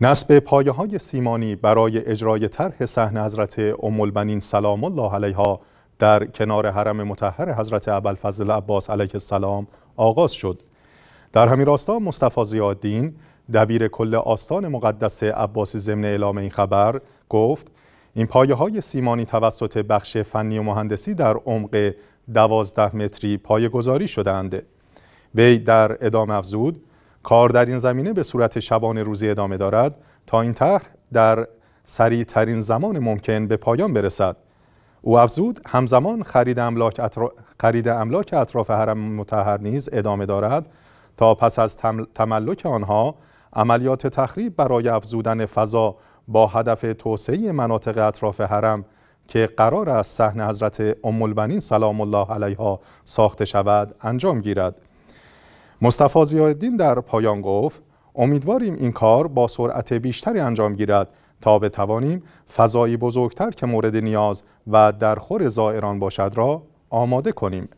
نصب پایه های سیمانی برای اجرای طرح صحن حضرت ام البنین سلام الله علیها در کنار حرم مطهر حضرت ابوالفضل عباس علیه السلام آغاز شد در همین راستا مصطفی زیادین دبیر کل آستان مقدس عباس ضمن اعلام این خبر گفت این پایه های سیمانی توسط بخش فنی و مهندسی در عمق دوازده متری پایه گذاری شدند وی در ادامه افزود کار در این زمینه به صورت شبانه روزی ادامه دارد تا این طرح در سریع ترین زمان ممکن به پایان برسد او افزود همزمان خرید املاک, اطراف... خرید املاک اطراف حرم متحر نیز ادامه دارد تا پس از تم... تملک آنها عملیات تخریب برای افزودن فضا با هدف توسعه مناطق اطراف حرم که قرار است صحن حضرت ام البنین سلام الله علیها ساخته شود انجام گیرد مصطفی زیادین در پایان گفت امیدواریم این کار با سرعت بیشتری انجام گیرد تا بتوانیم فضایی بزرگتر که مورد نیاز و در خور زائران باشد را آماده کنیم